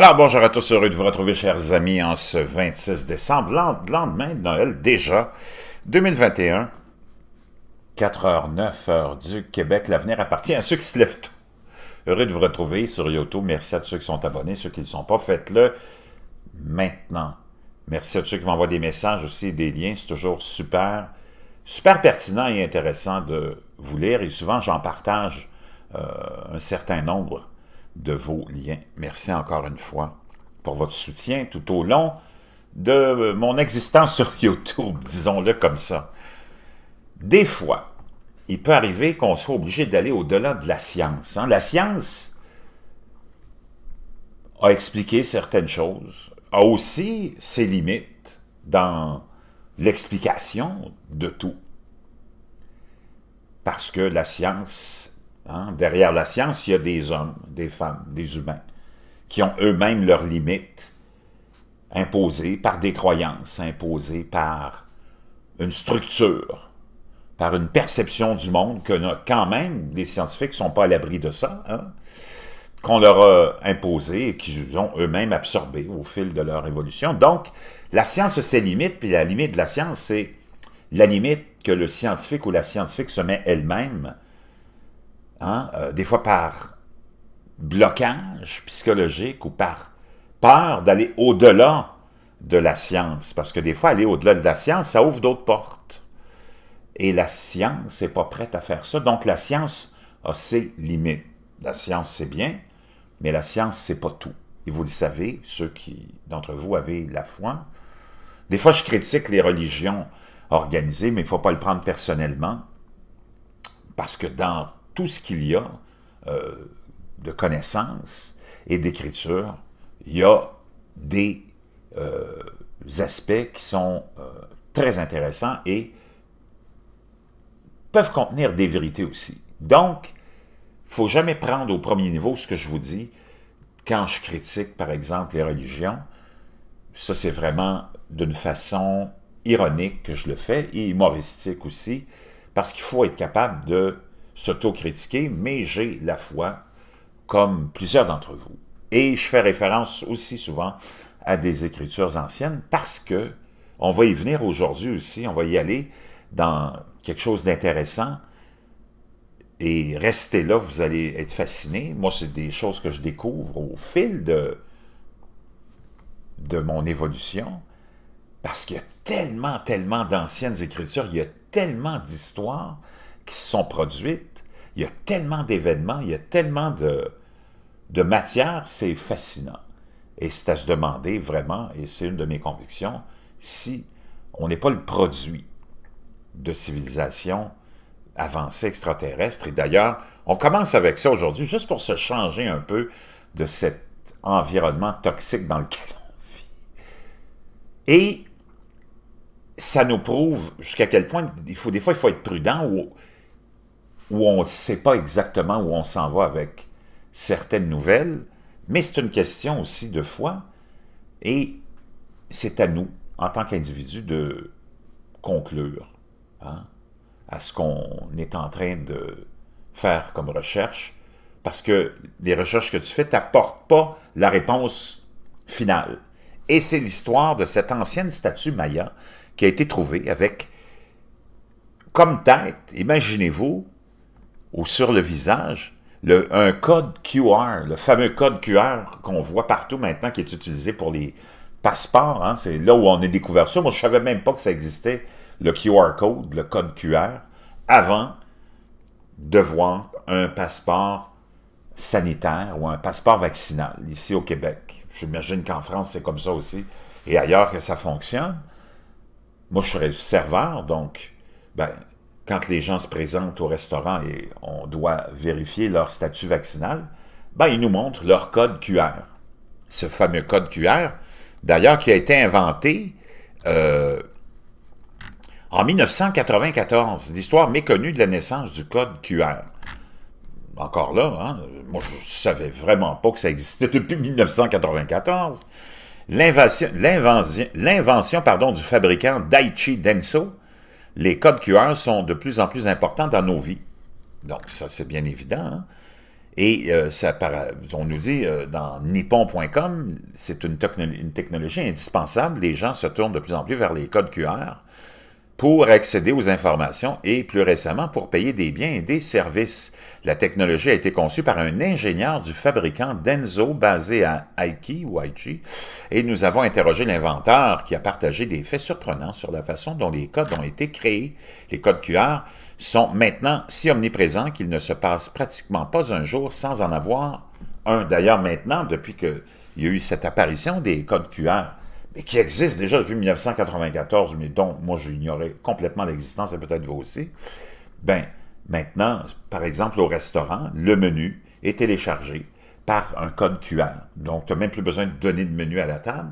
Alors bonjour à tous, heureux de vous retrouver chers amis en ce 26 décembre, lendemain de Noël déjà, 2021, 4 h 9 heure du Québec, l'avenir appartient à ceux qui se lèvent Heureux de vous retrouver sur YouTube, merci à tous ceux qui sont abonnés, ceux qui ne le sont pas, faites-le maintenant. Merci à tous ceux qui m'envoient des messages aussi, des liens, c'est toujours super, super pertinent et intéressant de vous lire et souvent j'en partage euh, un certain nombre de vos liens. Merci encore une fois pour votre soutien tout au long de mon existence sur YouTube, disons-le comme ça. Des fois, il peut arriver qu'on soit obligé d'aller au-delà de la science. Hein. La science a expliqué certaines choses, a aussi ses limites dans l'explication de tout. Parce que la science Hein, derrière la science, il y a des hommes, des femmes, des humains, qui ont eux-mêmes leurs limites imposées par des croyances, imposées par une structure, par une perception du monde que quand même les scientifiques ne sont pas à l'abri de ça, hein, qu'on leur a imposé et qu'ils ont eux-mêmes absorbé au fil de leur évolution. Donc, la science a ses limites, puis la limite de la science, c'est la limite que le scientifique ou la scientifique se met elle-même Hein, euh, des fois par blocage psychologique ou par peur d'aller au-delà de la science, parce que des fois, aller au-delà de la science, ça ouvre d'autres portes. Et la science n'est pas prête à faire ça, donc la science a ses limites. La science, c'est bien, mais la science, c'est pas tout. Et vous le savez, ceux qui d'entre vous avez la foi. Des fois, je critique les religions organisées, mais il ne faut pas le prendre personnellement, parce que dans tout ce qu'il y a euh, de connaissances et d'écriture, il y a des euh, aspects qui sont euh, très intéressants et peuvent contenir des vérités aussi. Donc, il ne faut jamais prendre au premier niveau ce que je vous dis quand je critique, par exemple, les religions. Ça, c'est vraiment d'une façon ironique que je le fais et humoristique aussi, parce qu'il faut être capable de s'autocritiquer, mais j'ai la foi, comme plusieurs d'entre vous. Et je fais référence aussi souvent à des écritures anciennes parce que on va y venir aujourd'hui aussi, on va y aller dans quelque chose d'intéressant. Et restez là, vous allez être fascinés. Moi, c'est des choses que je découvre au fil de, de mon évolution, parce qu'il y a tellement, tellement d'anciennes écritures, il y a tellement d'histoires, qui sont produites. Il y a tellement d'événements, il y a tellement de, de matière, c'est fascinant. Et c'est à se demander vraiment, et c'est une de mes convictions, si on n'est pas le produit de civilisations avancées extraterrestres. Et d'ailleurs, on commence avec ça aujourd'hui, juste pour se changer un peu de cet environnement toxique dans lequel on vit. Et ça nous prouve jusqu'à quel point il faut, des fois, il faut être prudent ou où on ne sait pas exactement où on s'en va avec certaines nouvelles, mais c'est une question aussi de foi, et c'est à nous, en tant qu'individus, de conclure hein, à ce qu'on est en train de faire comme recherche, parce que les recherches que tu fais t'apportent pas la réponse finale. Et c'est l'histoire de cette ancienne statue maya qui a été trouvée avec, comme tête, imaginez-vous, ou sur le visage, le, un code QR, le fameux code QR qu'on voit partout maintenant, qui est utilisé pour les passeports, hein. c'est là où on a découvert ça. Moi, je ne savais même pas que ça existait, le QR code, le code QR, avant de voir un passeport sanitaire ou un passeport vaccinal, ici au Québec. J'imagine qu'en France, c'est comme ça aussi, et ailleurs que ça fonctionne. Moi, je serais serveur, donc, ben, quand les gens se présentent au restaurant et on doit vérifier leur statut vaccinal, ben, ils nous montrent leur code QR. Ce fameux code QR, d'ailleurs, qui a été inventé euh, en 1994, l'histoire méconnue de la naissance du code QR. Encore là, hein, moi je ne savais vraiment pas que ça existait depuis 1994. L'invention du fabricant Daichi Denso, les codes QR sont de plus en plus importants dans nos vies. Donc, ça, c'est bien évident. Hein. Et euh, ça on nous dit euh, dans nippon.com, c'est une, technologie indispensable. Les gens se tournent de plus en plus vers les codes QR pour accéder aux informations et plus récemment pour payer des biens et des services. La technologie a été conçue par un ingénieur du fabricant Denso basé à Aichi ou Aichi et nous avons interrogé l'inventeur qui a partagé des faits surprenants sur la façon dont les codes ont été créés. Les codes QR sont maintenant si omniprésents qu'il ne se passe pratiquement pas un jour sans en avoir un. D'ailleurs maintenant, depuis qu'il y a eu cette apparition des codes QR, qui existe déjà depuis 1994, mais dont moi j'ignorais complètement l'existence, et peut-être vous aussi, ben, maintenant, par exemple, au restaurant, le menu est téléchargé par un code QR. Donc, tu n'as même plus besoin de donner de menu à la table.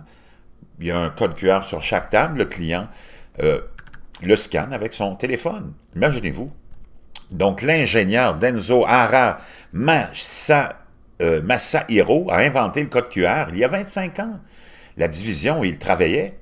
Il y a un code QR sur chaque table. Le client euh, le scanne avec son téléphone. Imaginez-vous. Donc, l'ingénieur Denzo Ara euh, Masahiro a inventé le code QR il y a 25 ans. La division où il travaillait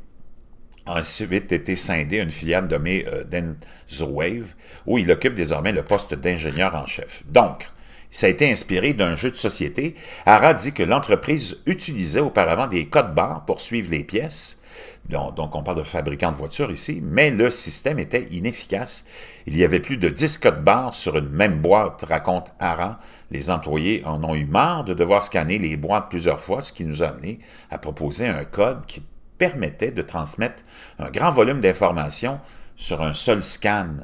a ensuite été scindée à une filiale nommée euh, Denzowave, où il occupe désormais le poste d'ingénieur en chef. Donc, ça a été inspiré d'un jeu de société. Ara dit que l'entreprise utilisait auparavant des codes barres pour suivre les pièces, donc, on parle de fabricants de voitures ici, mais le système était inefficace. Il y avait plus de 10 codes-barres sur une même boîte, raconte Aran. Les employés en ont eu marre de devoir scanner les boîtes plusieurs fois, ce qui nous a amené à proposer un code qui permettait de transmettre un grand volume d'informations sur un seul scan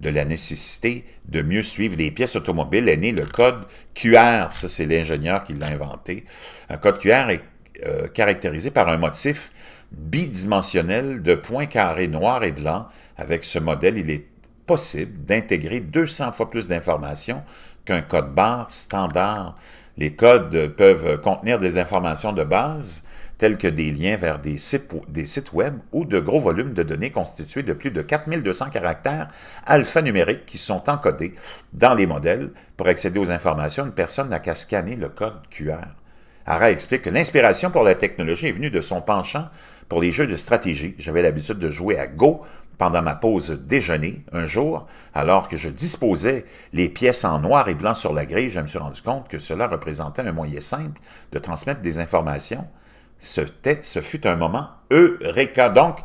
de la nécessité de mieux suivre les pièces automobiles est né le code QR. Ça, c'est l'ingénieur qui l'a inventé. Un code QR est euh, caractérisé par un motif bidimensionnel de points carrés noirs et blancs. Avec ce modèle, il est possible d'intégrer 200 fois plus d'informations qu'un code barre standard. Les codes peuvent contenir des informations de base, telles que des liens vers des sites, des sites web ou de gros volumes de données constitués de plus de 4200 caractères alphanumériques qui sont encodés dans les modèles. Pour accéder aux informations, une personne n'a qu'à scanner le code QR. Ara explique que l'inspiration pour la technologie est venue de son penchant pour les jeux de stratégie, j'avais l'habitude de jouer à Go pendant ma pause déjeuner un jour, alors que je disposais les pièces en noir et blanc sur la grille, je me suis rendu compte que cela représentait un moyen simple de transmettre des informations. Ce, fut un moment eureka. Donc,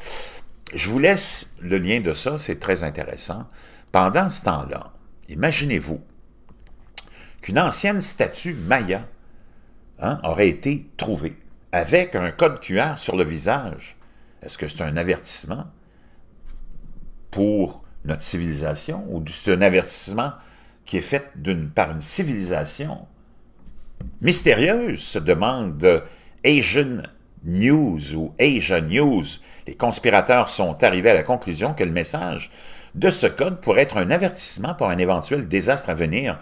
je vous laisse le lien de ça, c'est très intéressant. Pendant ce temps-là, imaginez-vous qu'une ancienne statue maya hein, aurait été trouvée avec un code QR sur le visage, est-ce que c'est un avertissement pour notre civilisation ou c'est un avertissement qui est fait d'une par une civilisation mystérieuse, se demande euh, Asian News ou Asia News. Les conspirateurs sont arrivés à la conclusion que le message de ce code pourrait être un avertissement pour un éventuel désastre à venir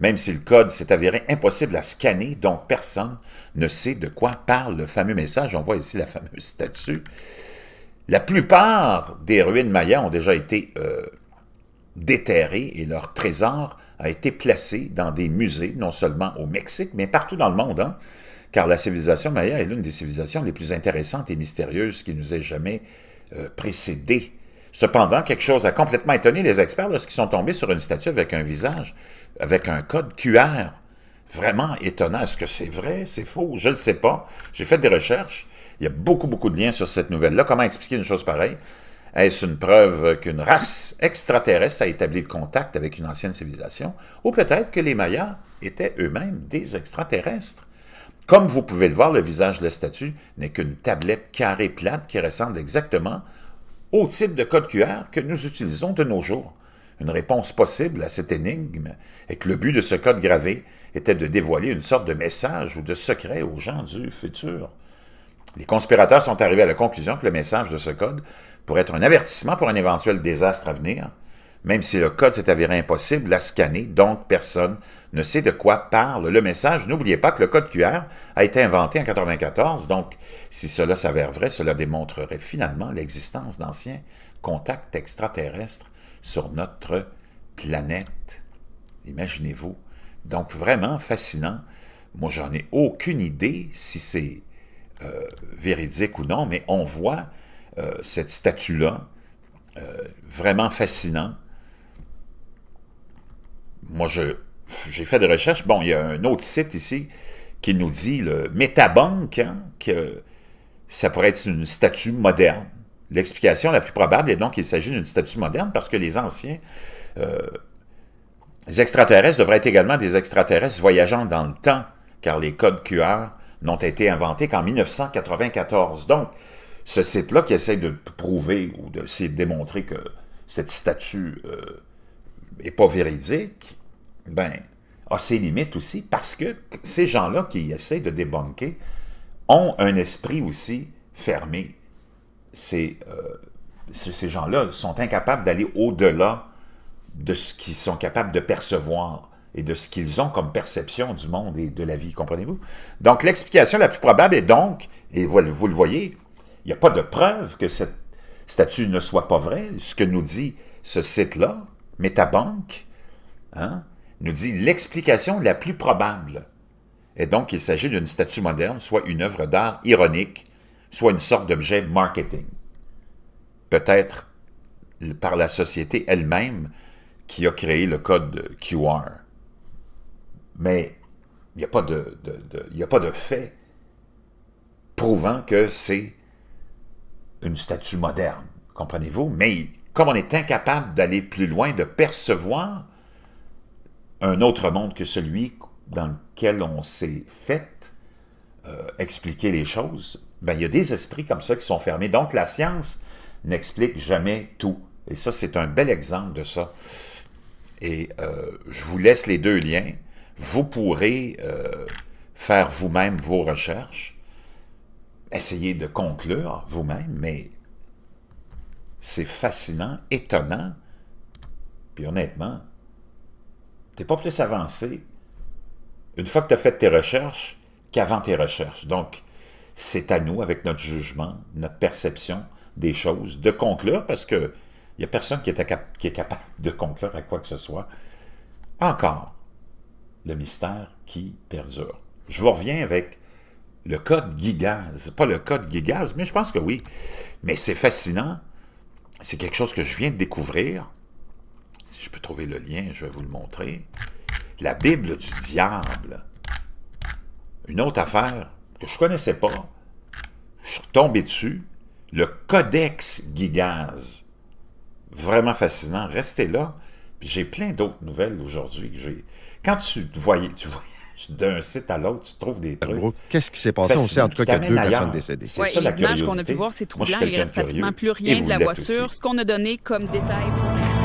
même si le code s'est avéré impossible à scanner, donc personne ne sait de quoi parle le fameux message. On voit ici la fameuse statue. La plupart des ruines mayas ont déjà été euh, déterrées et leur trésor a été placé dans des musées, non seulement au Mexique, mais partout dans le monde. Hein. car la civilisation maya est l'une des civilisations les plus intéressantes et mystérieuses qui nous ait jamais euh, précédé. Cependant, quelque chose a complètement étonné les experts lorsqu'ils sont tombés sur une statue avec un visage, avec un code QR. Vraiment étonnant. Est-ce que c'est vrai? C'est faux? Je ne sais pas. J'ai fait des recherches. Il y a beaucoup, beaucoup de liens sur cette nouvelle-là. Comment expliquer une chose pareille? Est-ce une preuve qu'une race extraterrestre a établi le contact avec une ancienne civilisation? Ou peut-être que les Mayas étaient eux-mêmes des extraterrestres? Comme vous pouvez le voir, le visage de la statue n'est qu'une tablette carrée plate qui ressemble exactement au type de code QR que nous utilisons de nos jours. Une réponse possible à cette énigme est que le but de ce code gravé était de dévoiler une sorte de message ou de secret aux gens du futur. Les conspirateurs sont arrivés à la conclusion que le message de ce code pourrait être un avertissement pour un éventuel désastre à venir, même si le code s'est avéré impossible, à scanner, donc personne ne sait de quoi parle le message. N'oubliez pas que le code QR a été inventé en 1994, donc si cela s'avère vrai, cela démontrerait finalement l'existence d'anciens contacts extraterrestres sur notre planète. Imaginez-vous. Donc vraiment fascinant. Moi, j'en ai aucune idée si c'est euh, véridique ou non, mais on voit euh, cette statue-là, euh, vraiment fascinant, moi, j'ai fait des recherches. Bon, il y a un autre site ici qui nous dit, le Metabank, hein, que ça pourrait être une statue moderne. L'explication la plus probable est donc qu'il s'agit d'une statue moderne parce que les anciens, euh, extraterrestres devraient être également des extraterrestres voyageant dans le temps, car les codes QR n'ont été inventés qu'en 1994. Donc, ce site-là qui essaie de prouver ou d'essayer de démontrer que cette statue n'est euh, pas véridique, ben, a ses limites aussi parce que ces gens-là qui essayent de débunker ont un esprit aussi fermé. Ces, euh, ces gens-là sont incapables d'aller au-delà de ce qu'ils sont capables de percevoir et de ce qu'ils ont comme perception du monde et de la vie, comprenez-vous? Donc, l'explication la plus probable est donc, et vous, le voyez, il n'y a pas de preuve que cette statue ne soit pas vraie, ce que nous dit ce site-là, MetaBank, hein? nous dit l'explication la plus probable est donc qu'il s'agit d'une statue moderne, soit une œuvre d'art ironique, soit une sorte d'objet marketing. Peut-être par la société elle-même qui a créé le code QR. Mais il n'y a, pas de, a pas de fait prouvant que c'est une statue moderne, comprenez-vous? Mais comme on est incapable d'aller plus loin, de percevoir un autre monde que celui dans lequel on s'est fait euh, expliquer les choses, ben, il y a des esprits comme ça qui sont fermés. Donc la science n'explique jamais tout. Et ça, c'est un bel exemple de ça. Et euh, je vous laisse les deux liens. Vous pourrez euh, faire vous-même vos recherches, essayer de conclure vous-même, mais c'est fascinant, étonnant, puis honnêtement, t'es pas plus avancé une fois que tu as fait tes recherches qu'avant tes recherches. Donc, c'est à nous, avec notre jugement, notre perception des choses, de conclure, parce que il n'y a personne qui est, capable de conclure à quoi que ce soit. Encore, le mystère qui perdure. Je vous reviens avec le code Gigaz. Pas le code Gigaz, mais je pense que oui. Mais c'est fascinant. C'est quelque chose que je viens de découvrir. Si je peux trouver le lien, je vais vous le montrer. La Bible du diable. Une autre affaire que je ne connaissais pas. Je suis tombé dessus. Le Codex Gigaz. Vraiment fascinant. Restez là. J'ai plein d'autres nouvelles aujourd'hui. Quand tu voyais, tu d'un site à l'autre, tu trouves des trucs. Qu'est-ce qui s'est passé? On en tout cas qu'il y a deux C'est ça la curiosité. qu'on a pu voir, c'est troublant. Moi, Il reste pratiquement plus rien de la voiture. Ce qu'on a donné comme ah. détail pour